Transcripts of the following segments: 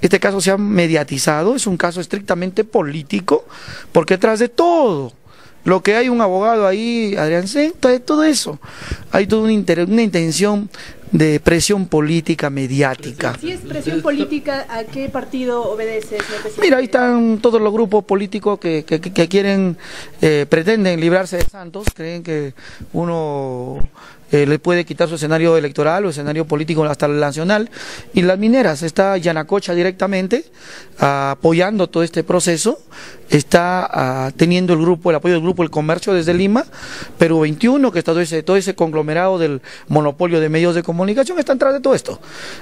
Este caso se ha mediatizado, es un caso estrictamente político, porque detrás de todo lo que hay un abogado ahí, Adrián Senta, es todo eso, hay toda una intención de presión política mediática. Si es presión política, ¿a qué partido obedece? Mira, ahí están todos los grupos políticos que, quieren, eh, pretenden librarse de Santos, creen que uno eh, le puede quitar su escenario electoral o escenario político hasta el nacional. Y las mineras, está Yanacocha directamente ah, apoyando todo este proceso, está ah, teniendo el grupo, el apoyo del grupo El Comercio desde Lima, Perú 21, que está todo ese, todo ese conglomerado del monopolio de medios de comunicación comunicación está atrás de todo esto.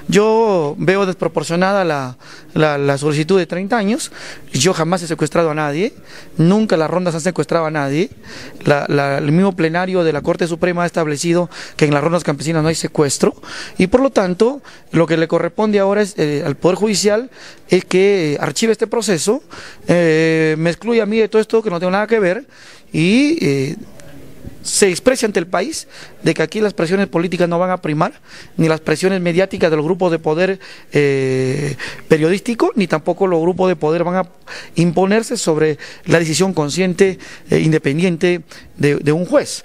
Yo veo desproporcionada la, solicitud de 30 años. Yo jamás he secuestrado a nadie. Nunca las rondas han secuestrado a nadie. el mismo plenario de la Corte Suprema ha establecido que en las rondas campesinas no hay secuestro. Y por lo tanto, lo que le corresponde ahora es eh, al Poder Judicial es que eh, archive este proceso, eh, me excluye a mí de todo esto que no tengo nada que ver y se expresa ante el país de que aquí las presiones políticas no van a primar, ni las presiones mediáticas de los grupos de poder eh, periodístico, ni tampoco los grupos de poder van a imponerse sobre la decisión consciente e independiente de un juez.